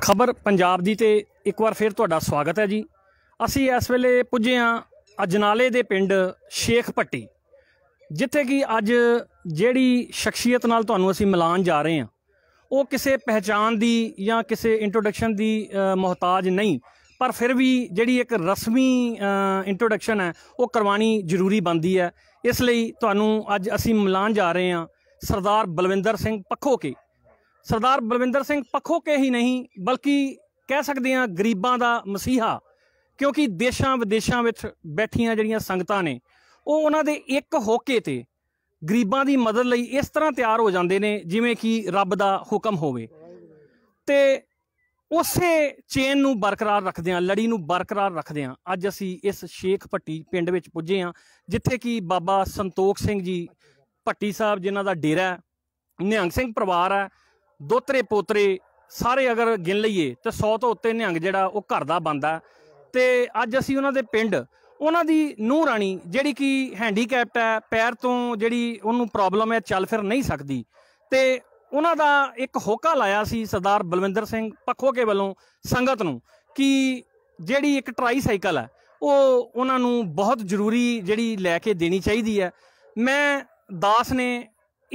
ਖਬਰ ਪੰਜਾਬ ਦੀ ਤੇ ਇੱਕ ਵਾਰ ਫੇਰ ਤੁਹਾਡਾ ਸਵਾਗਤ ਹੈ ਜੀ ਅਸੀਂ ਇਸ ਵੇਲੇ ਪੁੱਜੇ ਆ ਅਜਨਾਲੇ ਦੇ ਪਿੰਡ ਸ਼ੇਖ ਪੱਟੀ ਜਿੱਥੇ ਕਿ ਅੱਜ ਜਿਹੜੀ ਸ਼ਖਸੀਅਤ ਨਾਲ ਤੁਹਾਨੂੰ ਅਸੀਂ ਮਿਲਾਨ ਜਾ ਰਹੇ ਹਾਂ ਉਹ ਕਿਸੇ ਪਹਿਚਾਨ ਦੀ ਜਾਂ ਕਿਸੇ ਇੰਟਰੋਡਕਸ਼ਨ ਦੀ ਮਹਤਾਜ ਨਹੀਂ ਪਰ ਫਿਰ ਵੀ ਜਿਹੜੀ ਇੱਕ ਰਸਮੀ ਇੰਟਰੋਡਕਸ਼ਨ ਹੈ ਉਹ ਕਰਵਾਣੀ ਜ਼ਰੂਰੀ ਬਣਦੀ ਹੈ ਇਸ ਲਈ ਤੁਹਾਨੂੰ ਅੱਜ ਅਸੀਂ ਮਿਲਾਨ ਜਾ ਰਹੇ ਹਾਂ ਸਰਦਾਰ ਬਲਵਿੰਦਰ ਸਿੰਘ ਪੱਖੋ ਕੇ ਸਰਦਾਰ ਬਲਵਿੰਦਰ ਸਿੰਘ ਪੱਖੋ ਕੇ ਹੀ ਨਹੀਂ ਬਲਕਿ ਕਹਿ ਸਕਦੇ ਹਾਂ ਗਰੀਬਾਂ ਦਾ ਮਸੀਹਾ ਕਿਉਂਕਿ ਦੇਸ਼ਾਂ ਵਿਦੇਸ਼ਾਂ ਵਿੱਚ ਬੈਠੀਆਂ ਜਿਹੜੀਆਂ ਸੰਗਤਾਂ ਨੇ ਉਹ ਉਹਨਾਂ ਦੇ ਇੱਕ ਹੋ ਕੇ ਤੇ ਗਰੀਬਾਂ ਦੀ ਮਦਦ ਲਈ ਇਸ ਤਰ੍ਹਾਂ ਤਿਆਰ ਹੋ ਜਾਂਦੇ ਨੇ ਜਿਵੇਂ ਕਿ ਰੱਬ ਦਾ ਹੁਕਮ ਹੋਵੇ ਤੇ ਉਸੇ ਚੇਨ ਨੂੰ ਬਰਕਰਾਰ ਰੱਖਦੇ ਆ ਲੜੀ ਨੂੰ ਬਰਕਰਾਰ ਰੱਖਦੇ ਆ ਅੱਜ ਅਸੀਂ ਇਸ ਸ਼ੇਖ ਪੱਟੀ ਪਿੰਡ ਵਿੱਚ ਪੁੱਜੇ ਆ ਜਿੱਥੇ ਕਿ ਬਾਬਾ ਸੰਤੋਖ ਸਿੰਘ ਜੀ ਪੱਟੀ ਸਾਹਿਬ ਜਿਨ੍ਹਾਂ ਦਾ ਡੇਰਾ ਹੈ ਨਿਹੰਗ ਸਿੰਘ ਪਰਿਵਾਰ ਹੈ ਦੋਤਰੇ ਪੋਤਰੇ ਸਾਰੇ ਅਗਰ ਗਿਣ ਲਈਏ ਤੇ 100 ਤੋਂ ਉੱਤੇ ਨਿਹੰਗ ਜਿਹੜਾ ਉਹ ਘਰ ਦਾ ਬੰਦਾ ਤੇ ਅੱਜ ਅਸੀਂ ਉਹਨਾਂ ਦੇ ਪਿੰਡ ਉਹਨਾਂ ਦੀ ਨੂੰਹ ਰਾਣੀ ਜਿਹੜੀ ਕਿ ਹੈਂਡੀਕੈਪਟ ਹੈ ਪੈਰ ਤੋਂ ਜਿਹੜੀ ਉਹਨੂੰ ਪ੍ਰੋਬਲਮ ਹੈ ਚੱਲ ਫਿਰ ਨਹੀਂ ਸਕਦੀ ਤੇ ਉਹਨਾਂ ਦਾ ਇੱਕ ਹੋਕਾ ਲਾਇਆ ਸੀ ਸਰਦਾਰ ਬਲਵਿੰਦਰ ਸਿੰਘ ਪਖੋਕੇ ਵੱਲੋਂ ਸੰਗਤ ਨੂੰ ਕਿ ਜਿਹੜੀ ਇੱਕ ਟਰਾਈ ਸਾਈਕਲ ਹੈ ਉਹ ਉਹਨਾਂ ਨੂੰ ਬਹੁਤ ਜ਼ਰੂਰੀ ਜਿਹੜੀ ਲੈ ਕੇ ਦੇਣੀ ਚਾਹੀਦੀ ਹੈ ਮੈਂ ਦਾਸ ਨੇ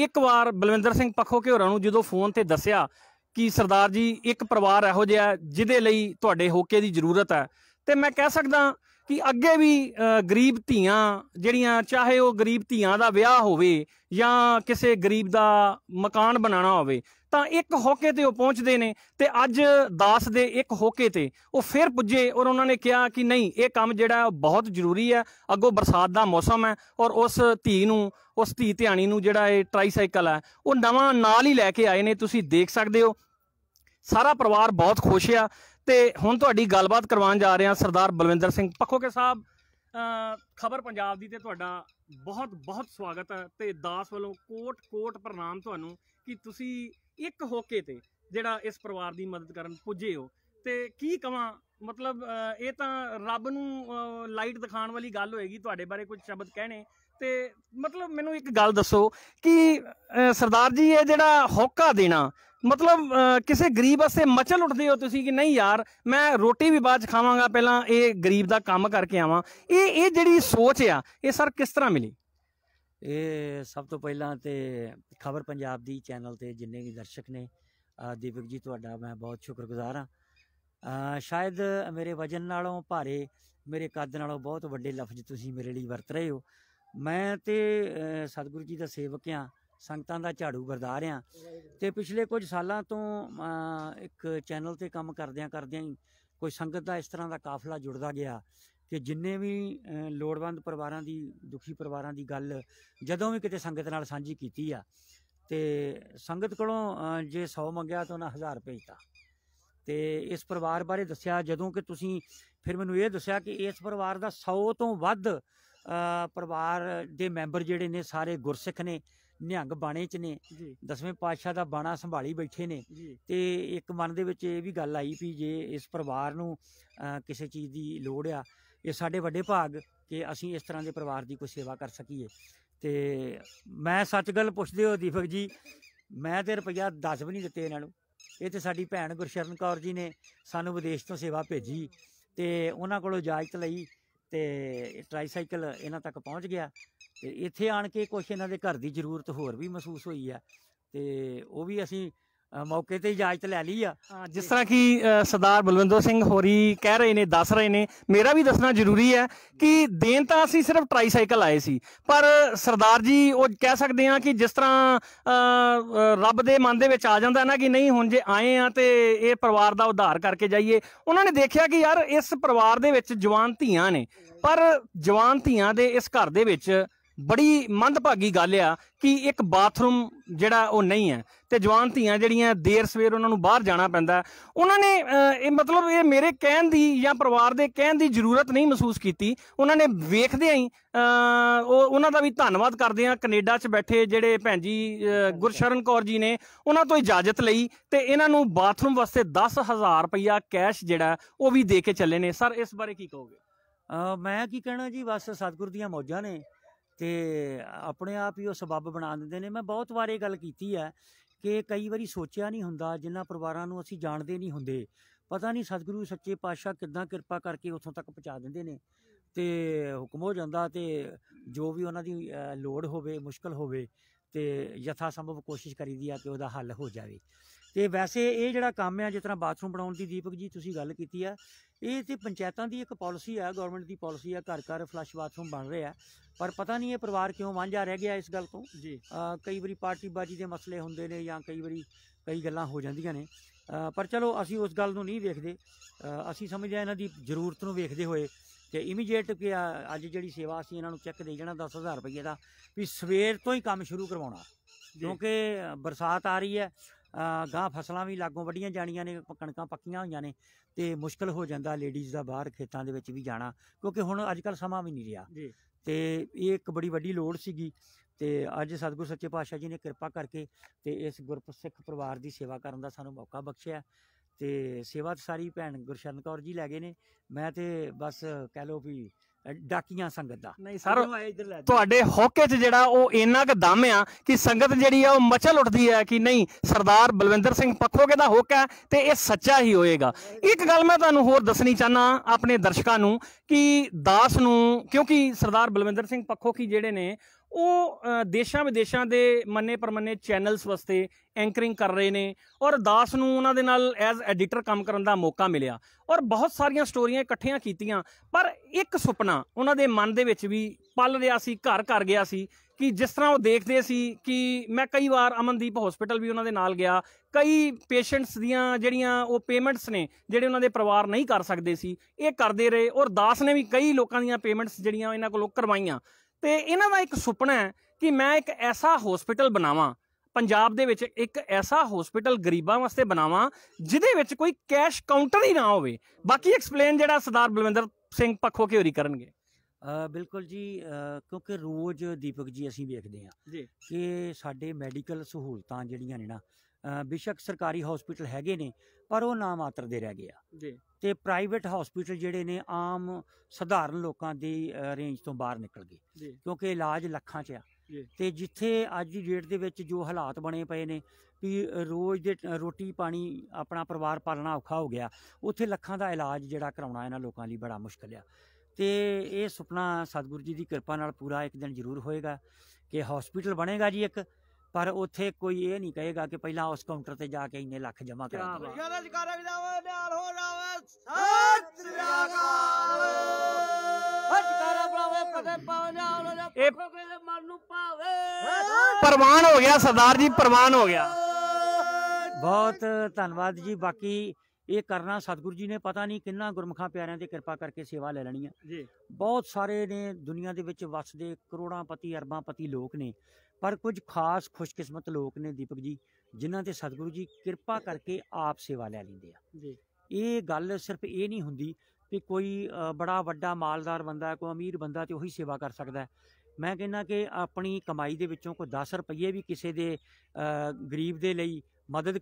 ਇੱਕ ਵਾਰ ਬਲਵਿੰਦਰ ਸਿੰਘ ਪਖੋਕੇ ਹੋਰਾਂ ਨੂੰ ਜਦੋਂ ਫੋਨ ਤੇ ਦੱਸਿਆ ਕਿ ਸਰਦਾਰ ਜੀ ਇੱਕ ਪਰਿਵਾਰ ਇਹੋ ਜਿਹਾ ਜਿਹਦੇ ਲਈ ਤੁਹਾਡੇ ਹੋਕੇ ਦੀ ਜ਼ਰੂਰਤ ਹੈ ਤੇ ਮੈਂ ਕਹਿ ਸਕਦਾ ਕਿ ਅੱਗੇ ਵੀ ਗਰੀਬ ਧੀਆਂ ਜਿਹੜੀਆਂ ਚਾਹੇ ਉਹ ਗਰੀਬ ਧੀਆਂ ਦਾ ਵਿਆਹ ਹੋਵੇ ਜਾਂ ਕਿਸੇ ਗਰੀਬ ਦਾ ਮਕਾਨ ਬਣਾਉਣਾ ਹੋਵੇ ਤਾਂ ਇੱਕ ਹੋਕੇ ਤੇ ਉਹ ਪਹੁੰਚਦੇ ਨੇ ਤੇ ਅੱਜ ਦਾਸ ਦੇ ਇੱਕ ਹੋਕੇ ਤੇ ਉਹ ਫਿਰ ਪੁੱਜੇ ਔਰ ਉਹਨਾਂ ਨੇ ਕਿਹਾ ਕਿ ਨਹੀਂ ਇਹ ਕੰਮ ਜਿਹੜਾ ਬਹੁਤ ਜ਼ਰੂਰੀ ਹੈ ਅੱਗੋਂ ਬਰਸਾਤ ਦਾ ਮੌਸਮ ਹੈ ਔਰ ਉਸ ਧੀ ਨੂੰ ਉਸ ਧੀ ਧਿਆਣੀ ਨੂੰ ਜਿਹੜਾ ਇਹ ਟ੍ਰਾਈਸਾਈਕਲ ਹੈ ਉਹ ਨਵਾਂ ਨਾਲ ਹੀ ਲੈ ਕੇ ਆਏ ਨੇ ਤੁਸੀਂ ਦੇਖ ਸਕਦੇ ਹੋ ਸਾਰਾ ਪਰਿਵਾਰ ਬਹੁਤ ਖੁਸ਼ ਆ ਤੇ ਹੁਣ ਤੁਹਾਡੀ ਗੱਲਬਾਤ ਕਰਵਾਉਣ ਜਾ ਰਹੇ ਹਾਂ ਸਰਦਾਰ ਬਲਵਿੰਦਰ ਸਿੰਘ ਪੱਖੋਕੇ ਸਾਹਿਬ ਖਬਰ ਪੰਜਾਬ ਦੀ ਤੇ ਤੁਹਾਡਾ ਬਹੁਤ ਬਹੁਤ ਸਵਾਗਤ ਹੈ ਤੇ ਦਾਸ ਵੱਲੋਂ ਕੋਟ ਕੋਟ ਪ੍ਰਣਾਮ ਤੁਹਾਨੂੰ ਕਿ ਤੁਸੀਂ ਇੱਕ ਹੋ ਕੇ ਤੇ ਜਿਹੜਾ ਇਸ ਪਰਿਵਾਰ ਦੀ ਮਦਦ ਕਰਨ ਪੁੱਜੇ ਹੋ ਤੇ ਕੀ ਕਵਾਂ ਮਤਲਬ ਇਹ ਤਾਂ ਰੱਬ ਨੂੰ ਲਾਈਟ ਦਿਖਾਉਣ ਵਾਲੀ ਗੱਲ ਹੋਏਗੀ ਤੁਹਾਡੇ ਬਾਰੇ ਕੁਝ ਸ਼ਬਦ ਕਹਿਣੇ ਤੇ ਮਤਲਬ ਮੈਨੂੰ ਇੱਕ ਗੱਲ ਦੱਸੋ ਕਿ ਸਰਦਾਰ ਜੀ ਇਹ ਜਿਹੜਾ ਹੋਕਾ ਦੇਣਾ ਮਤਲਬ ਕਿਸੇ ਗਰੀਬ ਵਾਸਤੇ ਮਚਲ ਉੱਠਦੇ ਹੋ ਤੁਸੀਂ ਕਿ ਨਹੀਂ ਯਾਰ ਮੈਂ ਰੋਟੀ ਵੀ ਬਾਅਦ ਚ ਖਾਵਾਂਗਾ ਪਹਿਲਾਂ ਇਹ ਗਰੀਬ ਦਾ ਕੰਮ ਕਰਕੇ ਆਵਾਂ ਇਹ ਇਹ ਜਿਹੜੀ ਸੋਚ ਆ ਇਹ ਸਰ ਕਿਸ ਤਰ੍ਹਾਂ ਮਿਲੀ ਇਹ ਸਭ ਤੋਂ ਪਹਿਲਾਂ ਤੇ ਖਬਰ ਪੰਜਾਬ ਦੀ ਚੈਨਲ ਤੇ ਜਿੰਨੇ ਵੀ ਦਰਸ਼ਕ ਨੇ ਦੀਪਕ ਜੀ ਤੁਹਾਡਾ ਮੈਂ ਬਹੁਤ ਸ਼ੁਕਰਗੁਜ਼ਾਰ ਹਾਂ ਸ਼ਾਇਦ ਮੇਰੇ ਵਜਨ ਨਾਲੋਂ ਭਾਰੇ ਮੇਰੇ ਕੱਦ ਨਾਲੋਂ ਬਹੁਤ ਵੱਡੇ ਲਫ਼ਜ਼ ਤੁਸੀਂ ਮੇਰੇ ਲਈ ਵਰਤ ਰਹੇ ਹੋ ਮੈਂ ਤੇ ਸਤਿਗੁਰੂ ਜੀ ਦਾ ਸੇਵਕ ਹਾਂ ਸੰਗਤਾਂ ਦਾ ਝਾੜੂ ਗਰਦਾਰ ਰਿਆਂ ਤੇ ਪਿਛਲੇ ਕੁਝ ਸਾਲਾਂ ਤੋਂ ਇੱਕ ਚੈਨਲ ਤੇ ਕੰਮ ਕਰਦਿਆਂ ਕਰਦਿਆਂ ਹੀ ਕੋਈ ਸੰਗਤ ਦਾ ਇਸ ਤਰ੍ਹਾਂ ਦਾ ਕਾਫਲਾ ਜੁੜਦਾ ਗਿਆ ਕਿ ਜਿੰਨੇ ਵੀ ਲੋੜਵੰਦ ਪਰਿਵਾਰਾਂ ਦੀ ਦੁਖੀ ਪਰਿਵਾਰਾਂ ਦੀ ਗੱਲ ਜਦੋਂ ਵੀ ਕਿਤੇ ਸੰਗਤ ਨਾਲ ਸਾਂਝੀ ਕੀਤੀ ਆ ਤੇ ਸੰਗਤ ਕੋਲੋਂ ਜੇ 100 ਮੰਗਿਆ ਤਾਂ ਉਹਨਾਂ 1000 ਭੇਜਤਾ ਤੇ ਇਸ ਪਰਿਵਾਰ ਬਾਰੇ ਦੱਸਿਆ ਜਦੋਂ ਕਿ ਤੁਸੀਂ ਫਿਰ ਮੈਨੂੰ ਇਹ ਦੱਸਿਆ ਕਿ ਇਸ ਪਰਿਵਾਰ ਦਾ 100 ਤੋਂ ਵੱਧ ਪਰਿਵਾਰ ਦੇ ਮੈਂਬਰ ਜਿਹੜੇ ਨੇ ਸਾਰੇ ਗੁਰਸਿੱਖ ਨੇ ਨਿਹੰਗ ਬਾਣੇ 'ਚ ਨੇ ਦਸਵੇਂ ਪਾਤਸ਼ਾਹ ਦਾ ਬਾਣਾ ਸੰਭਾਲੀ ਬੈਠੇ ਨੇ ਤੇ ਇੱਕ ਮਨ ਦੇ ਵਿੱਚ ਇਹ ਵੀ ਗੱਲ ਆਈ ਵੀ ਜੇ ਇਸ ਪਰਿਵਾਰ ਨੂੰ ਕਿਸੇ ਚੀਜ਼ ਦੀ ਲੋੜ ਆ ਇਹ ਸਾਡੇ ਵੱਡੇ ਭਾਗ ਕਿ ਅਸੀਂ ਇਸ ਤਰ੍ਹਾਂ ਦੇ ਪਰਿਵਾਰ ਦੀ ਕੋਈ ਸੇਵਾ ਕਰ ਸਕੀਏ ਤੇ ਮੈਂ ਸੱਚ ਗੱਲ ਪੁੱਛਦੇ ਹੋ ਦੀਪਕ ਜੀ ਮੈਂ ਤੇ ਰੁਪਈਆ 10 ਵੀ ਨਹੀਂ ਦਿੱਤੇ ਇਹਨਾਂ ਨੂੰ ਇਹ ਤੇ ਸਾਡੀ ਭੈਣ ਗੁਰਸ਼ਰਨ ਕੌਰ ਜੀ ਨੇ ਸਾਨੂੰ ਵਿਦੇਸ਼ ਤੋਂ ਸੇਵਾ ਭੇਜੀ ਤੇ ਉਹਨਾਂ ਕੋਲੋਂ ਇਜਾਜ਼ਤ ਲਈ ਤੇ ਟ੍ਰਾਈਸਾਈਕਲ ਇਹਨਾਂ ਤੱਕ ਪਹੁੰਚ ਗਿਆ ਤੇ ਇੱਥੇ ਆਣ ਕੇ ਕੁਝ ਇਹਨਾਂ ਦੇ ਘਰ ਦੀ ਜ਼ਰੂਰਤ ਹੋਰ ਵੀ ਮਹਿਸੂਸ ਹੋਈ ਆ ਤੇ ਉਹ ਵੀ ਅਸੀਂ ਮੌਕੇ ਤੇ ਇਜਾਜ਼ਤ ਲੈ ਲਈ ਆ ਜਿਸ ਤਰ੍ਹਾਂ ਕਿ ਸਰਦਾਰ ਬਲਵਿੰਦਰ ਸਿੰਘ ਹੋਰੀ ਕਹਿ ਰਹੇ ਨੇ ਦੱਸ ਰਹੇ ਨੇ ਮੇਰਾ ਵੀ ਦੱਸਣਾ ਜ਼ਰੂਰੀ ਹੈ ਕਿ ਦੇਣ ਤਾਂ ਅਸੀਂ ਸਿਰਫ ਟ੍ਰਾਈਸਾਈਕਲ ਆਏ ਸੀ ਪਰ ਸਰਦਾਰ ਜੀ ਉਹ ਕਹਿ ਸਕਦੇ ਆ ਕਿ ਜਿਸ ਤਰ੍ਹਾਂ ਰੱਬ ਦੇ ਮਨ ਦੇ ਵਿੱਚ ਆ ਜਾਂਦਾ ਨਾ ਕਿ ਨਹੀਂ ਹੁਣ ਜੇ ਆਏ ਆ ਤੇ ਇਹ ਪਰਿਵਾਰ ਦਾ ਉਧਾਰ ਕਰਕੇ ਜਾਈਏ ਉਹਨਾਂ ਨੇ ਦੇਖਿਆ ਕਿ ਯਾਰ ਇਸ ਪਰਿਵਾਰ ਦੇ ਵਿੱਚ ਜਵਾਨ ਧੀਆਂ ਨੇ ਪਰ ਜਵਾਨ ਧੀਆਂ ਦੇ ਇਸ ਘਰ ਦੇ ਵਿੱਚ ਬੜੀ ਮੰਦਭਾਗੀ ਗੱਲ ਆ ਕਿ ਇੱਕ ਬਾਥਰੂਮ ਜਿਹੜਾ ਉਹ ਨਹੀਂ ਹੈ ਤੇ ਜਵਾਨ ਧੀਆਂ ਜਿਹੜੀਆਂ ਦੇਰ ਸਵੇਰ ਉਹਨਾਂ ਨੂੰ ਬਾਹਰ ਜਾਣਾ ਪੈਂਦਾ ਉਹਨਾਂ ਨੇ ਇਹ ਮਤਲਬ ਇਹ ਮੇਰੇ ਕਹਿਣ ਦੀ ਜਾਂ ਪਰਿਵਾਰ ਦੇ ਕਹਿਣ ਦੀ ਜ਼ਰੂਰਤ ਨਹੀਂ ਮਹਿਸੂਸ ਕੀਤੀ ਉਹਨਾਂ ਨੇ ਵੇਖਦੇ ਆਂ ਉਹ ਉਹਨਾਂ ਦਾ ਵੀ ਧੰਨਵਾਦ ਕਰਦੇ ਆਂ ਕੈਨੇਡਾ 'ਚ ਬੈਠੇ ਜਿਹੜੇ ਭੈਣ ਜੀ ਗੁਰਸ਼ਰਨ ਕੌਰ ਜੀ ਨੇ ਉਹਨਾਂ ਤੋਂ ਇਜਾਜ਼ਤ ਲਈ ਤੇ ਇਹਨਾਂ ਨੂੰ ਬਾਥਰੂਮ ਵਾਸਤੇ 10000 ਰੁਪਇਆ ਕੈਸ਼ ਜਿਹੜਾ ਉਹ ਵੀ ਦੇ ਕੇ ਚੱਲੇ ਨੇ ਸਰ ਇਸ ਬਾਰੇ ਕੀ ਕਹੋਗੇ ਮੈਂ ਕੀ ਕਹਿਣਾ ਜੀ ਬਸ ਸਤਗੁਰ ਦੀਆਂ ਮੌਜਾਂ ਨੇ ਤੇ ਆਪਣੇ ਆਪ ਹੀ ਉਹ ਸਬੱਬ ਬਣਾ ਦਿੰਦੇ ਨੇ ਮੈਂ ਬਹੁਤ ਵਾਰ ਇਹ ਗੱਲ ਕੀਤੀ ਹੈ ਕਿ ਕਈ ਵਾਰੀ ਸੋਚਿਆ ਨਹੀਂ ਹੁੰਦਾ ਜਿਨ੍ਹਾਂ ਪਰਿਵਾਰਾਂ ਨੂੰ ਅਸੀਂ ਜਾਣਦੇ ਨਹੀਂ ਹੁੰਦੇ ਪਤਾ ਨਹੀਂ ਸਤਿਗੁਰੂ ਸੱਚੇ ਪਾਤਸ਼ਾਹ ਕਿੱਦਾਂ ਕਿਰਪਾ ਕਰਕੇ ਉੱਥੋਂ ਤੱਕ ਪਹੁੰਚਾ ਦਿੰਦੇ ਨੇ ਤੇ ਹੁਕਮ ਹੋ ਜਾਂਦਾ ਤੇ ਜੋ ਵੀ ਉਹਨਾਂ ਦੀ ਲੋੜ ਹੋਵੇ ਮੁਸ਼ਕਲ ਹੋਵੇ ਤੇ ਯਥਾ ਸੰਭਵ ਕੋਸ਼ਿਸ਼ ਕਰੀਦੀ ਆ ਕਿ ਉਹਦਾ ਹੱਲ ਹੋ ਜਾਵੇ ਤੇ ਵੈਸੇ ਇਹ ਜਿਹੜਾ ਕੰਮ ਆ ਜਿਸ ਤਰ੍ਹਾਂ ਬਾਥਰੂਮ ਬਣਾਉਣ ਦੀ ਦੀਪਕ ਜੀ ਤੁਸੀਂ ਗੱਲ ਕੀਤੀ ਆ ਇਹ ਤੇ ਪੰਚਾਇਤਾਂ ਦੀ ਇੱਕ ਪਾਲਿਸੀ ਆ ਗਵਰਨਮੈਂਟ ਦੀ ਪਾਲਿਸੀ ਆ ਘਰ ਘਰ ਫਲੱਸ਼ ਬਾਥਰੂਮ ਬਣ ਰਿਹਾ ਪਰ ਪਤਾ ਨਹੀਂ ਇਹ ਪਰਿਵਾਰ ਕਿਉਂ ਵਾਂਝਾ ਰਹਿ ਗਿਆ ਇਸ ਗੱਲ ਤੋਂ ਜੀ ਕਈ ਵਾਰੀ ਪਾਰਟੀ ਬਾਜੀ ਦੇ ਮਸਲੇ ਹੁੰਦੇ ਨੇ ਜਾਂ ਕਈ ਵਾਰੀ ਕਈ ਗੱਲਾਂ ਹੋ ਜਾਂਦੀਆਂ ਨੇ ਪਰ ਚਲੋ ਅਸੀਂ ਉਸ ਗੱਲ ਨੂੰ ਨਹੀਂ ਵੇਖਦੇ ਅਸੀਂ ਸਮਝਿਆ ਇਹਨਾਂ ਦੀ ਜ਼ਰੂਰਤ ਨੂੰ ਵੇਖਦੇ ਹੋਏ ਤੇ ਇਮੀਡੀਏਟ ਕਿ ਅੱਜ ਜਿਹੜੀ ਸੇਵਾ ਅਸੀਂ ਇਹਨਾਂ ਨੂੰ ਚੈੱਕ ਦੇ ਜਾਣਾ 10000 ਰੁਪਏ ਦਾ ਵੀ ਸਵੇਰ ਤੋਂ ਹੀ ਕੰਮ ਸ਼ੁਰੂ ਕਰਵਾਉਣਾ ਕਿਉਂਕਿ ਬਰਸਾਤ ਆ ਰਹੀ ਹੈ ਗਾਂ ਫਸਲਾਂ ਵੀ ਲਾਗੋਂ ਵੱਡੀਆਂ ਜਾਣੀਆਂ ਨੇ ਕਣਕਾਂ ਪੱਕੀਆਂ ਹੋਈਆਂ ਨੇ ਤੇ ਮੁਸ਼ਕਲ ਹੋ ਜਾਂਦਾ ਲੇਡੀਜ਼ ਦਾ ਬਾਹਰ ਖੇਤਾਂ ਦੇ ਵਿੱਚ ਵੀ ਜਾਣਾ ਕਿਉਂਕਿ ਹੁਣ ਅੱਜ ਕੱਲ ਸਮਾਂ ਵੀ ਨਹੀਂ ਰਿਹਾ ਤੇ ਇਹ ਇੱਕ ਬੜੀ ਵੱਡੀ ਲੋੜ ਸੀਗੀ ਤੇ ਅੱਜ ਸਤਿਗੁਰ ਸੱਚੇ ਪਾਤਸ਼ਾਹ ਜੀ ਨੇ ਕਿਰਪਾ ਕਰਕੇ ਤੇ ਇਸ ਗੁਰਸਿੱਖ ਪਰਿਵਾਰ ਦੀ ਸੇਵਾ ਕਰਨ ਦਾ ਸਾਨੂੰ ਮੌਕਾ ਬਖਸ਼ਿਆ ਤੇ ਸੇਵਾ ਤੇ ਸਾਰੀ ਭੈਣ ਗੁਰਸ਼ਰਨ ਕੌਰ ਜੀ ਲੈ ਗਏ ਨੇ ਮੈਂ ਤੇ ਬਸ ਕਹਿ ਲੋ ਵੀ ਡਾਕੀਆਂ ਸੰਗਤ ਦਾ ਨਹੀਂ ਸਰ ਤੁਹਾਡੇ ਹੌਕੇ 'ਚ ਜਿਹੜਾ ਉਹ ਇੰਨਾ ਕੁ ਦਮ ਆ ਕਿ ਸੰਗਤ ਜਿਹੜੀ ਆ ਉਹ ਮਚਲ ਉੱਠਦੀ ਆ ਕਿ ਨਹੀਂ ਸਰਦਾਰ ਬਲਵਿੰਦਰ ਸਿੰਘ ਪੱਖੋਗੇ ਦਾ ਹੈ ਤੇ ਇਹ ਸੱਚਾ ਹੀ ਹੋਏਗਾ ਇੱਕ ਗੱਲ ਮੈਂ ਤੁਹਾਨੂੰ ਹੋਰ ਦੱਸਣੀ ਚਾਹਨਾ ਆਪਣੇ ਦਰਸ਼ਕਾਂ ਨੂੰ ਕਿ ਦਾਸ ਨੂੰ ਕਿਉਂਕਿ ਸਰਦਾਰ ਬਲਵਿੰਦਰ ਸਿੰਘ ਕੀ ਜਿਹੜੇ ਨੇ ਉਹ ਦੇਸ਼ਾਂ ਵਿਦੇਸ਼ਾਂ ਦੇ ਮੰਨੇ ਪਰਮੰਨੇ ਚੈਨਲਸ ਵਾਸਤੇ ਐਂਕਰਿੰਗ ਕਰ ਰਹੇ ਨੇ ਔਰ ਦਾਸ ਨੂੰ ਉਹਨਾਂ ਦੇ ਨਾਲ ਐਜ਼ ਐਡੀਟਰ ਕੰਮ ਕਰਨ ਦਾ ਮੌਕਾ ਮਿਲਿਆ ਔਰ ਬਹੁਤ ਸਾਰੀਆਂ ਸਟੋਰੀਆਂ ਇਕੱਠੀਆਂ ਕੀਤੀਆਂ ਪਰ ਇੱਕ ਸੁਪਨਾ ਉਹਨਾਂ ਦੇ ਮਨ ਦੇ ਵਿੱਚ ਵੀ ਪਲ ਰਿਹਾ ਸੀ ਘਰ ਘਰ ਗਿਆ ਸੀ ਕਿ ਜਿਸ ਤਰ੍ਹਾਂ ਉਹ ਦੇਖਦੇ ਸੀ ਕਿ ਮੈਂ ਕਈ ਵਾਰ ਅਮਨਦੀਪ ਹਸਪੀਟਲ ਵੀ ਉਹਨਾਂ ਦੇ ਨਾਲ ਗਿਆ ਕਈ ਪੇਸ਼ੈਂਟਸ ਦੀਆਂ ਜਿਹੜੀਆਂ ਉਹ ਪੇਮੈਂਟਸ ਨੇ ਜਿਹੜੇ ਉਹਨਾਂ ਦੇ ਪਰਿਵਾਰ ਨਹੀਂ ਕਰ ਸਕਦੇ ਸੀ ਇਹ ਕਰਦੇ ਰਹੇ ਔਰ ਦਾਸ ਨੇ ਵੀ ਕਈ ਲੋਕਾਂ ਦੀਆਂ ਪੇਮੈਂਟਸ ਜਿਹੜੀਆਂ ਇਹਨਾਂ ਕੋਲੋਂ ਕਰਵਾਈਆਂ ਤੇ ਇਹਨਾਂ ਦਾ ਇੱਕ ਸੁਪਨਾ ਹੈ ਕਿ ਮੈਂ ਇੱਕ ਐਸਾ ਹਸਪੀਟਲ ਬਣਾਵਾਂ ਪੰਜਾਬ ਦੇ ਵਿੱਚ ਇੱਕ ਐਸਾ ਹਸਪੀਟਲ ਗਰੀਬਾਂ ਵਾਸਤੇ ਬਣਾਵਾਂ ਜਿਹਦੇ ਵਿੱਚ ਕੋਈ ਕੈਸ਼ ਕਾਊਂਟਰ ਹੀ ਨਾ ਹੋਵੇ ਬਾਕੀ ਐਕਸਪਲੇਨ ਜਿਹੜਾ ਸਰਦਾਰ ਬਲਵਿੰਦਰ ਸਿੰਘ ਪੱਖੋ ਕੇ ਹੋਰੀ ਕਰਨਗੇ ਬਿਲਕੁਲ ਜੀ ਕਿਉਂਕਿ ਰੋਜ਼ ਦੀਪਕ ਜੀ ਅਸੀਂ ਵੇਖਦੇ ਆ ਜੀ ਕਿ ਸਾਡੇ ਮੈਡੀਕਲ ਸਹੂਲਤਾਂ ਜਿਹੜੀਆਂ ਨੇ ਨਾ ਬਿਸ਼ੱਕ ਸਰਕਾਰੀ ਹਸਪੀਟਲ ਹੈਗੇ ਨੇ ਪਰ ਉਹ ਨਾ ਮਾਤਰ ਦੇ ਰਹਿ ਗਿਆ ਜੀ ਤੇ ਪ੍ਰਾਈਵੇਟ ਹਸਪੀਟਲ ਜਿਹੜੇ ਨੇ ਆਮ ਸਧਾਰਨ ਲੋਕਾਂ ਦੀ ਰੇਂਜ ਤੋਂ ਬਾਹਰ ਨਿਕਲ ਗਏ ਕਿਉਂਕਿ ਇਲਾਜ ਲੱਖਾਂ 'ਚ ਆ ਤੇ ਜਿੱਥੇ ਅੱਜ ਦੀ ਡੇਟ ਦੇ ਵਿੱਚ ਜੋ ਹਾਲਾਤ ਬਣੇ ਪਏ ਨੇ ਵੀ ਰੋਜ਼ ਦੇ ਰੋਟੀ ਪਾਣੀ ਆਪਣਾ ਪਰਿਵਾਰ ਪਾਲਣਾ ਔਖਾ ਹੋ ਗਿਆ ਉੱਥੇ ਲੱਖਾਂ ਦਾ ਇਲਾਜ ਜਿਹੜਾ ਕਰਾਉਣਾ ਇਹਨਾਂ ਲੋਕਾਂ ਲਈ ਬੜਾ ਮੁਸ਼ਕਲ ਆ ਤੇ ਇਹ ਸੁਪਨਾ ਸਤਿਗੁਰੂ ਜੀ ਦੀ ਕਿਰਪਾ ਨਾਲ ਪੂਰਾ ਇੱਕ ਦਿਨ ਜ਼ਰੂਰ ਹੋਏਗਾ ਕਿ ਹਸਪੀਟਲ ਬਣੇਗਾ ਜੀ ਇੱਕ ਪਰ ਉੱਥੇ ਕੋਈ ਇਹ ਨਹੀਂ ਕਹੇਗਾ ਕਿ ਪਹਿਲਾਂ ਉਸ ਕਾਊਂਟਰ ਤੇ ਜਾ ਕੇ ਇੰਨੇ ਲੱਖ ਜਮਾ ਕਰਾ ਦਿਓ ਜਿਆਦਾ ਜਕਾਰਾ ਵੀ ਲਾਵੇ ਨਾਲ ਹੋ ਜਾਵੇ ਸਤਿ ਸ੍ਰੀ ਅਕਾਲ ਹੋ ਪਾਵੇ ਪ੍ਰਮਾਣ ਹੋ ਗਿਆ ਸਰਦਾਰ ਜੀ ਪ੍ਰਮਾਣ ਹੋ ਗਿਆ ਬਹੁਤ ਧੰਨਵਾਦ ਜੀ ਬਾਕੀ ਇਹ ਕਰਨਾ ਸਤਿਗੁਰੂ ਜੀ ਨੇ ਪਤਾ ਨਹੀਂ ਕਿੰਨਾ ਗੁਰਮਖਾਂ ਪਿਆਰਿਆਂ ਦੀ ਕਿਰਪਾ ਕਰਕੇ ਸੇਵਾ ਲੈ ਲੈਣੀ ਆ ਜੀ ਬਹੁਤ ਸਾਰੇ ਨੇ ਦੁਨੀਆ ਦੇ ਵਿੱਚ ਵੱਸਦੇ ਕਰੋੜਾਂ ਪਤੀ ਅਰਬਾਂ ਪਤੀ ਲੋਕ ਨੇ ਪਰ ਕੁਝ ਖਾਸ ਖੁਸ਼ਕਿਸਮਤ ਲੋਕ ਨੇ ਦੀਪਕ ਜੀ ਜਿਨ੍ਹਾਂ ਤੇ ਸਤਿਗੁਰੂ ਜੀ ਕਿਰਪਾ ਕਰਕੇ ਆਪ ਸੇਵਾ ਲੈ ਲੈਂਦੇ ਆ ਜੀ ਇਹ ਗੱਲ ਸਿਰਫ ਇਹ ਨਹੀਂ ਹੁੰਦੀ ਕਿ ਕੋਈ ਬੜਾ ਵੱਡਾ ਮਾਲਦਾਰ ਬੰਦਾ ਕੋਈ ਅਮੀਰ ਬੰਦਾ ਤੇ ਉਹੀ ਸੇਵਾ ਕਰ ਸਕਦਾ ਹੈ ਮੈਂ ਕਹਿੰਦਾ ਕਿ ਆਪਣੀ ਕਮਾਈ ਦੇ ਵਿੱਚੋਂ ਕੋਈ 10 ਰੁਪਏ ਵੀ ਕਿਸੇ ਦੇ ਗਰੀਬ ਦੇ ਲਈ ਮਦਦ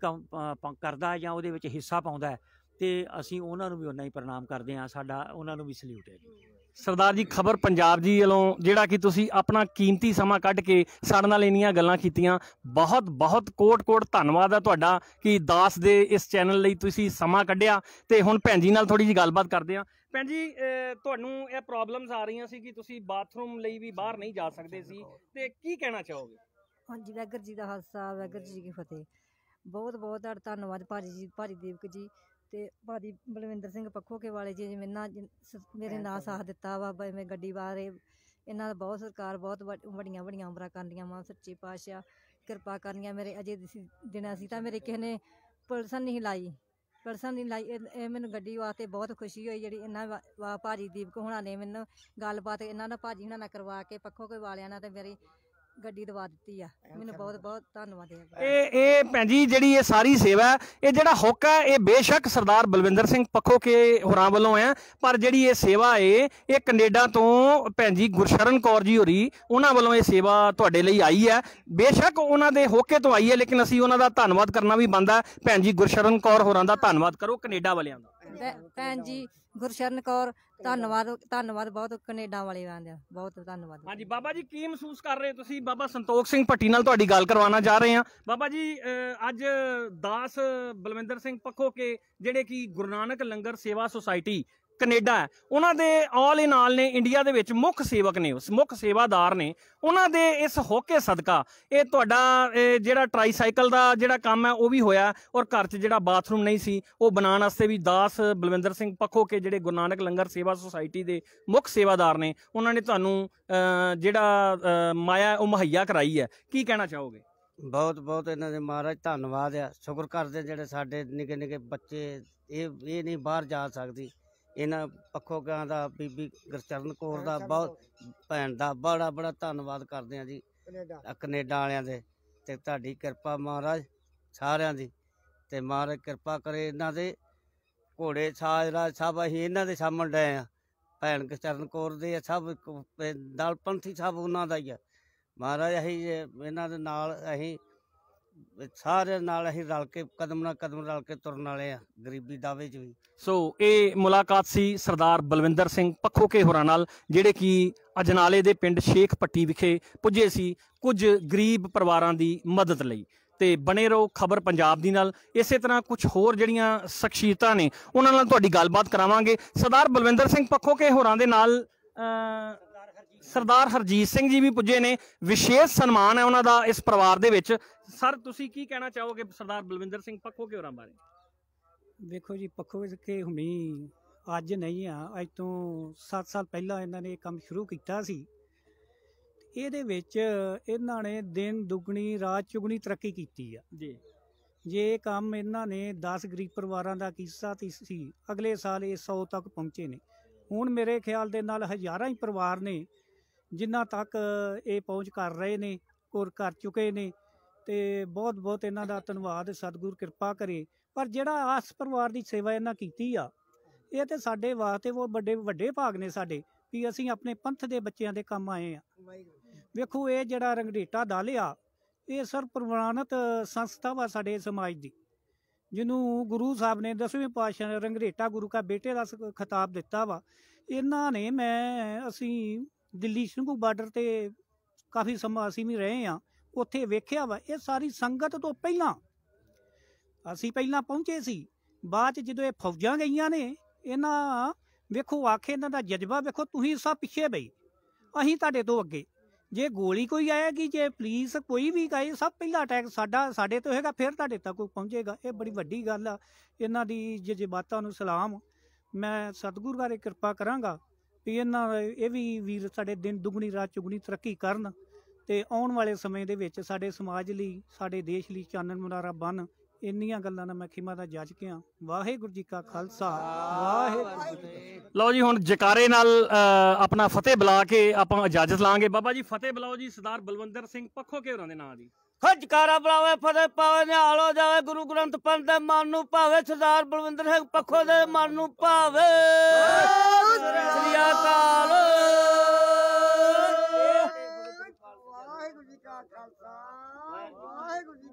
ਕਰਦਾ ਜਾਂ ਉਹਦੇ ਵਿੱਚ ਹਿੱਸਾ ਪਾਉਂਦਾ ਹੈ ਤੇ ਅਸੀਂ ਉਹਨਾਂ ਨੂੰ ਵੀ ਉਹਨਾਂ ਹੀ ਪ੍ਰਣਾਮ ਕਰਦੇ ਹਾਂ ਸਾਡਾ ਉਹਨਾਂ ਨੂੰ ਵੀ ਸਲੂਟ ਹੈ ਜੀ ਸਰਦਾਰ ਜੀ ਖਬਰ ਪੰਜਾਬ ਜੀ ਵੱਲੋਂ ਜਿਹੜਾ ਕਿ ਤੁਸੀਂ ਆਪਣਾ ਕੀਮਤੀ ਸਮਾਂ ਕੱਢ ਕੇ ਸਾਡੇ ਨਾਲ ਇੰਨੀਆਂ ਗੱਲਾਂ ਕੀਤੀਆਂ ਬਹੁਤ ਬਹੁਤ ਕੋਟ-ਕੋਟ ਧੰਨਵਾਦ ਹੈ ਤੁਹਾਡਾ ਕਿ ਦਾਸ ਦੇ ਇਸ ਚੈਨਲ ਲਈ ਤੁਸੀਂ ਸਮਾਂ ਕੱਢਿਆ ਤੇ ਹੁਣ ਭੈਣ ਜੀ ਨਾਲ ਥੋੜੀ ਜੀ ਗੱਲਬਾਤ ਕਰਦੇ ਆ ਭੈਣ ਜੀ ਤੁਹਾਨੂੰ ਇਹ ਪ੍ਰੋਬਲਮਸ ਆ ਰਹੀਆਂ ਸੀ ਕਿ ਤੁਸੀਂ ਬਾਥਰੂਮ ਲਈ ਵੀ ਬਾਹਰ ਨਹੀਂ ਜਾ ਸਕਦੇ ਸੀ ਤੇ ਕੀ ਕਹਿਣਾ ਚਾਹੋਗੇ ਹਾਂਜੀ ਵੈਗਰ ਜੀ ਦਾ ਹਾਸਾ ਵੈਗਰ ਜੀ ਕੀ ਫਤਿਹ ਬਹੁਤ ਬਹੁਤ ਤੁਹਾਡਾ ਧੰਨਵਾਦ ਭਾਜੀ ਜੀ ਭਾਜੀ ਦੀਪਕ ਜੀ ਤੇ ਭਾਜੀ ਬਲਵਿੰਦਰ ਸਿੰਘ ਪੱਖੋਕੇ ਵਾਲੇ ਜੀ ਜਿਵੇਂ ਨਾ ਮੇਰੇ ਨਾਲ ਸਾਥ ਦਿੱਤਾ ਵਾ ਮੈਂ ਗੱਡੀ ਬਾਰੇ ਇਹਨਾਂ ਦਾ ਬਹੁਤ ਸਰਕਾਰ ਬਹੁਤ ਵੱਡੀਆਂ ਵੱਡੀਆਂ ਉਮਰਾਂ ਕਰਨੀਆਂ ਮਾਂ ਸੱਚੇ ਪਾਤਸ਼ਾਹ ਕਿਰਪਾ ਕਰਨੀਆਂ ਮੇਰੇ ਅਜੇ ਦਿਨਾਂ ਸੀ ਤਾਂ ਮੇਰੇ ਕਿਸੇ ਨੇ ਪਰਸਨ ਨਹੀਂ ਲਾਈ ਪਰਸਨ ਨਹੀਂ ਲਾਈ ਇਹ ਮੈਨੂੰ ਗੱਡੀ ਵਾਸਤੇ ਬਹੁਤ ਖੁਸ਼ੀ ਹੋਈ ਜਿਹੜੀ ਇਹਨਾਂ ਵਾ ਭਾਜੀ ਦੀਪਕ ਹੁਣਾਂ ਨੇ ਮੈਨੂੰ ਗੱਲਬਾਤ ਇਹਨਾਂ ਨਾਲ ਭਾਜੀ ਹੁਣਾਂ ਨਾਲ ਕਰਵਾ ਕੇ ਪੱਖੋਕੇ ਵਾਲਿਆਂ ਨਾਲ ਤੇ ਮੇਰੀ ਗੱਡੀ ਦਵਾ ਦਿੱਤੀ ਆ ਮੈਨੂੰ ਬਹੁਤ ਬਹੁਤ ਧੰਨਵਾਦ ਹੈ ਇਹ ਇਹ ਭੈਣ ਜੀ ਜਿਹੜੀ ਇਹ ਸਾਰੀ ਸੇਵਾ ਇਹ ਜਿਹੜਾ ਹੁੱਕ ਹੈ ਇਹ ਬੇਸ਼ੱਕ ਸਰਦਾਰ ਬਲਵਿੰਦਰ ਸਿੰਘ ਪੱਖੋ ਕੇ ਹੋਰਾਂ ਵੱਲੋਂ ਆ ਪਰ ਜਿਹੜੀ ਇਹ ਸੇਵਾ ਏ ਇਹ ਕੈਨੇਡਾ ਤੋਂ ਭੈਣ ਜੀ ਗੁਰਸ਼ਰਨ ਕੌਰ ਜੀ ਹੋਰੀ ਉਹਨਾਂ ਵੱਲੋਂ ਇਹ ਸੇਵਾ ਤੁਹਾਡੇ ਲਈ ਆਈ ਹੈ ਬੇਸ਼ੱਕ ਉਹਨਾਂ ਦੇ ਹੋਕੇ ਤੋਂ ਆਈ ਹੈ ਲੇਕਿਨ ਅਸੀਂ ਉਹਨਾਂ ਦਾ ਧੰਨਵਾਦ ਕਰਨਾ ਵੀ ਬੰਦਾ ਭੈਣ ਜੀ ਗੁਰਸ਼ਰਨ ਕੌਰ ਹੋਰਾਂ ਦਾ ਧੰਨਵਾਦ ਕਰੋ ਕੈਨੇਡਾ ਵਾਲਿਆਂ ਦਾ ਭੈਣ ਜੀ ਗੁਰਸ਼ਰਨ ਕੌਰ ਧੰਨਵਾਦ ਧੰਨਵਾਦ ਬਹੁਤ ਕੈਨੇਡਾ ਵਾਲੇ ਆਂਦੇ ਬਹੁਤ ਧੰਨਵਾਦ ਹਾਂਜੀ ਬਾਬਾ ਜੀ ਕੀ ਮਹਿਸੂਸ ਕਰ ਰਹੇ ਤੁਸੀਂ ਬਾਬਾ ਸੰਤੋਖ ਸਿੰਘ ਭੱਟੀ ਨਾਲ ਤੁਹਾਡੀ ਗੱਲ ਕਰਵਾਉਣਾ ਜਾ ਰਹੇ ਆਂ ਬਾਬਾ ਜੀ ਅੱਜ ਦਾਸ ਬਲਵਿੰਦਰ ਸਿੰਘ ਪੱਖੋ ਕੇ ਜਿਹੜੇ ਕੀ ਗੁਰੂ ਨਾਨਕ ਲੰਗਰ ਸੇਵਾ ਸੁਸਾਇਟੀ ਕੈਨੇਡਾ ਹੈ ਉਹਨਾਂ ਦੇ ਆਲ ਇਨ ਆਲ ਨੇ ਇੰਡੀਆ ਦੇ ਵਿੱਚ ਮੁੱਖ ਸੇਵਕ ਨੇ ਉਸ ਮੁੱਖ ਸੇਵਾਦਾਰ ਨੇ ਉਹਨਾਂ ਦੇ ਇਸ ਹੋਕੇ ਸਦਕਾ ਇਹ ਤੁਹਾਡਾ ਜਿਹੜਾ ਟ੍ਰਾਈਸਾਈਕਲ ਦਾ ਜਿਹੜਾ ਕੰਮ ਹੈ ਉਹ ਵੀ ਹੋਇਆ ਔਰ ਘਰ 'ਚ ਜਿਹੜਾ ਬਾਥਰੂਮ ਨਹੀਂ ਸੀ ਉਹ ਬਣਾਉਣ ਵਾਸਤੇ ਵੀ ਦਾਸ ਬਲਵਿੰਦਰ ਸਿੰਘ ਪੱਖੋ ਕੇ ਜਿਹੜੇ ਗੁਰੂ ਨਾਨਕ ਲੰਗਰ ਸੇਵਾ ਸੁਸਾਇਟੀ ਦੇ ਮੁੱਖ ਸੇਵਾਦਾਰ ਨੇ ਉਹਨਾਂ ਨੇ ਤੁਹਾਨੂੰ ਜਿਹੜਾ ਮਾਇਆ ਉਹ ਮੁਹੱਈਆ ਕਰਾਈ ਹੈ ਕੀ ਕਹਿਣਾ ਚਾਹੋਗੇ ਬਹੁਤ ਬਹੁਤ ਇਹਨਾਂ ਦੇ ਮਹਾਰਾਜ ਧੰਨਵਾਦ ਆ ਸ਼ੁਕਰ ਕਰਦੇ ਜਿਹੜੇ ਸਾਡੇ ਨਿੱਕੇ ਨਿੱਕੇ ਬੱਚੇ ਇਹ ਇਹ ਨਹੀਂ ਬਾਹਰ ਜਾ ਸਕਦੀ ਇਹਨਾਂ ਪੱਖੋ ਗਾਂ ਦਾ ਬੀਬੀ ਗੁਰਚਰਨ ਕੌਰ ਦਾ ਬਹੁਤ ਭੈਣ ਦਾ ਬੜਾ ਬੜਾ ਧੰਨਵਾਦ ਕਰਦੇ ਆ ਜੀ ਕੈਨੇਡਾ ਵਾਲਿਆਂ ਦੇ ਤੇ ਤੁਹਾਡੀ ਕਿਰਪਾ ਮਹਾਰਾਜ ਸਾਰਿਆਂ ਦੀ ਤੇ ਮਹਾਰਾਜ ਕਿਰਪਾ ਕਰੇ ਇਹਨਾਂ ਦੇ ਘੋੜੇ ਰਾਜ ਸਭ ਅਸੀਂ ਇਹਨਾਂ ਦੇ ਸਾਹਮਣੇ ਡਏ ਆ ਭੈਣ ਗੁਰਚਰਨ ਕੌਰ ਦੇ ਸਭ ਦਲਪੰਥੀ ਸਭ ਉਹਨਾਂ ਦਾ ਹੀ ਆ ਮਹਾਰਾਜ ਅਸੀਂ ਇਹਨਾਂ ਦੇ ਨਾਲ ਅਸੀਂ ਸਾਰੇ ਨਾਲ ਅਸੀਂ ਰਲ ਕੇ ਕਦਮ ਨਾਲ ਕਦਮ ਰਲ ਕੇ ਤੁਰਨ ਵਾਲੇ ਆ ਗਰੀਬੀ ਦਾਵੇ 'ਚ ਵੀ ਸੋ ਇਹ ਮੁਲਾਕਾਤ ਸੀ ਸਰਦਾਰ ਬਲਵਿੰਦਰ ਸਿੰਘ ਪੱਖੋਕੇ ਹੋਰਾਂ ਨਾਲ ਜਿਹੜੇ ਕਿ ਅਜਨਾਲੇ ਦੇ ਪਿੰਡ ਸ਼ੇਖ ਪੱਟੀ ਵਿਖੇ ਪੁੱਜੇ ਸੀ ਕੁਝ ਗਰੀਬ ਪਰਿਵਾਰਾਂ ਦੀ ਮਦਦ ਲਈ ਤੇ ਬਣੇ ਰਹੋ ਖਬਰ ਪੰਜਾਬ ਦੀ ਨਾਲ ਇਸੇ ਤਰ੍ਹਾਂ ਕੁਝ ਹੋਰ ਜਿਹੜੀਆਂ ਸ਼ਖਸੀਅਤਾਂ ਨੇ ਉਹਨਾਂ ਨਾਲ ਤੁਹਾਡੀ ਗੱਲਬਾਤ ਕਰਾਵਾਂਗੇ ਸਰਦਾਰ ਬਲਵਿੰਦਰ ਸਿੰਘ ਪੱਖੋਕੇ ਹੋਰਾਂ ਦੇ ਨਾਲ ਸਰਦਾਰ ਹਰਜੀਤ ਸਿੰਘ ਜੀ ਵੀ ਪੁੱਜੇ ਨੇ ਵਿਸ਼ੇਸ਼ ਸਨਮਾਨ ਹੈ ਉਹਨਾਂ ਦਾ ਇਸ ਪਰਿਵਾਰ ਦੇ ਵਿੱਚ ਸਰ ਤੁਸੀਂ ਕੀ ਕਹਿਣਾ ਚਾਹੋਗੇ ਸਰਦਾਰ ਬਲਵਿੰਦਰ ਸਿੰਘ ਪੱਖੋ ਕੇ ਹੋਰਾਂ ਬਾਰੇ ਵੇਖੋ ਜੀ ਪੱਖੋ ਕੇ ਹਮੀ ਅੱਜ ਨਹੀਂ ਆ ਅੱਜ ਤੋਂ 7 ਸਾਲ ਪਹਿਲਾਂ ਇਹਨਾਂ ਨੇ ਇਹ ਕੰਮ ਸ਼ੁਰੂ ਕੀਤਾ ਸੀ ਇਹਦੇ ਵਿੱਚ ਇਹਨਾਂ ਨੇ ਦਿਨ ਦੁਗਣੀ ਰਾਤ ਚੁਗਣੀ ਤਰੱਕੀ ਕੀਤੀ ਆ ਜੀ ਜੇ ਇਹ ਕੰਮ ਇਹਨਾਂ ਨੇ 10 ਗਰੀਬ ਪਰਿਵਾਰਾਂ ਦਾ ਕੀਤਾ ਸੀ ਅਗਲੇ ਸਾਲ ਇਹ 100 ਤੱਕ ਪਹੁੰਚੇ ਨੇ ਹੁਣ ਮੇਰੇ ਖਿਆਲ ਦੇ ਨਾਲ ਹਜ਼ਾਰਾਂ ਹੀ ਪਰਿਵਾਰ ਨੇ ਜਿਨ੍ਹਾਂ ਤੱਕ ਇਹ ਪਹੁੰਚ ਕਰ ਰਹੇ ਨੇ ਔਰ ਕਰ ਚੁੱਕੇ ਨੇ ਤੇ ਬਹੁਤ ਬਹੁਤ ਇਹਨਾਂ ਦਾ ਧੰਨਵਾਦ ਸਤਿਗੁਰ ਕਿਰਪਾ ਕਰੇ ਪਰ ਜਿਹੜਾ ਆਸ ਪਰਿਵਾਰ ਦੀ ਸੇਵਾ ਇਹਨਾਂ ਕੀਤੀ ਆ ਇਹ ਤੇ ਸਾਡੇ ਵਾਸਤੇ ਉਹ ਵੱਡੇ ਵੱਡੇ ਭਾਗ ਨੇ ਸਾਡੇ ਕਿ ਅਸੀਂ ਆਪਣੇ ਪੰਥ ਦੇ ਬੱਚਿਆਂ ਦੇ ਕੰਮ ਆਏ ਆ ਵੇਖੋ ਇਹ ਜਿਹੜਾ ਦਾ ਲਿਆ ਇਹ ਸਰ ਪ੍ਰਵਾਨਿਤ ਸੰਸਥਾ ਵਾ ਸਾਡੇ ਸਮਾਜ ਦੀ ਜਿਹਨੂੰ ਗੁਰੂ ਸਾਹਿਬ ਨੇ ਦਸਵੇਂ ਪਾਤਸ਼ਾਹ ਨੇ ਰੰਗਰੇਟਾ ਗੁਰੂ ਕਾ ਬੇਟੇ ਦਾ ਖਿਤਾਬ ਦਿੱਤਾ ਵਾ ਇਹਨਾਂ ਨੇ ਮੈਂ ਅਸੀਂ ਦਿੱਲੀ ਸਿੰਘੂ ਬਾਰਡਰ ਤੇ ਕਾਫੀ ਸਮਾਂ ਅਸੀਂ ਵੀ ਰਹੇ ਆ ਉੱਥੇ ਵੇਖਿਆ ਵਾ ਇਹ ਸਾਰੀ ਸੰਗਤ ਤੋਂ ਪਹਿਲਾਂ ਅਸੀਂ ਪਹਿਲਾਂ ਪਹੁੰਚੇ ਸੀ ਬਾਅਦ ਚ ਜਦੋਂ ਇਹ ਫੌਜਾਂ ਗਈਆਂ ਨੇ ਇਹਨਾਂ ਵੇਖੋ ਆਖੇ ਇਹਨਾਂ ਦਾ ਜਜ਼ਬਾ ਵੇਖੋ ਤੁਸੀਂ ਸਭ ਪਿੱਛੇ ਬਈ ਅਸੀਂ ਤੁਹਾਡੇ ਤੋਂ ਅੱਗੇ ਜੇ ਗੋਲੀ ਕੋਈ ਆਏਗੀ ਜੇ ਪੁਲਿਸ ਕੋਈ ਵੀ ਕਹੇ ਸਭ ਪਹਿਲਾ ਅਟੈਕ ਸਾਡਾ ਸਾਡੇ ਤੋਂ ਹੋਏਗਾ ਫਿਰ ਤੁਹਾਡੇ ਤੱਕ ਕੋਈ ਪਹੁੰਚੇਗਾ ਇਹ ਬੜੀ ਵੱਡੀ ਗੱਲ ਆ ਇਹਨਾਂ ਦੀ ਜਜ਼ਬਾਤਾਂ ਨੂੰ ਸਲਾਮ ਮੈਂ ਸਤਿਗੁਰੂ ਘਰੇ ਕਿਰਪਾ ਕਰਾਂਗਾ ਵੀ ਇਹਨਾਂ ਇਹ ਵੀ ਵੀਰ ਸਾਡੇ ਦਿਨ ਦੁਗਣੀ ਰਾਤ ਚੁਗਣੀ ਤਰੱਕੀ ਕਰਨ ਤੇ ਆਉਣ ਵਾਲੇ ਸਮੇਂ ਦੇ ਵਿੱਚ ਸਾਡੇ ਸਮਾਜ ਲਈ ਸਾਡੇ ਦੇਸ਼ ਲਈ ਚਾਨਣ ਮੁਨਾਰਾ ਬਣ ਇੰਨੀਆਂ ਗੱਲਾਂ ਨਾਲ ਮੈਂ ਖਿਮਾ ਦਾ ਜੱਜ ਕੇ ਆ ਵਾਹਿਗੁਰੂ ਜੀ ਕਾ ਖਾਲਸਾ ਵਾਹਿਗੁਰੂ ਲਓ ਜੀ ਹੁਣ ਜਕਾਰੇ ਨਾਲ ਆਪਣਾ ਫਤਿਹ ਬੁਲਾ ਕੇ ਆਪਾਂ ਇਜਾਜ਼ਤ ਲਾਂਗੇ ਬਾਬਾ ਜੀ ਫਤਿਹ ਬੁਲਾਓ ਜੀ ਸਰਦਾਰ ਬਲਵੰਦਰ ਸਿੰਘ ਪੱਖੋ ਕੇ ਹੋਰਾਂ ਦੇ ਨਾਂ ਦੀ ਹੋ ਬਲਾਵੇ ਬੁਲਾਵੇ ਫਤਿਹ ਪਾਵੇ ਨਿਹਾਲ ਹੋ ਜਾਵੇ ਗੁਰੂ ਗ੍ਰੰਥ ਪੰਥ ਦੇ ਮਨ ਨੂੰ ਭਾਵੇ ਸਰਦਾਰ ਬਲਵਿੰਦਰ ਸਿੰਘ ਪੱਖੋ ਦੇ ਮਨ ਨੂੰ ਭਾਵੇ ਸ੍ਰੀ ਅਕਾਲ ਵਾਹਿਗੁਰੂ ਜੀ ਕਾ ਖਾਲਸਾ ਵਾਹਿਗੁਰੂ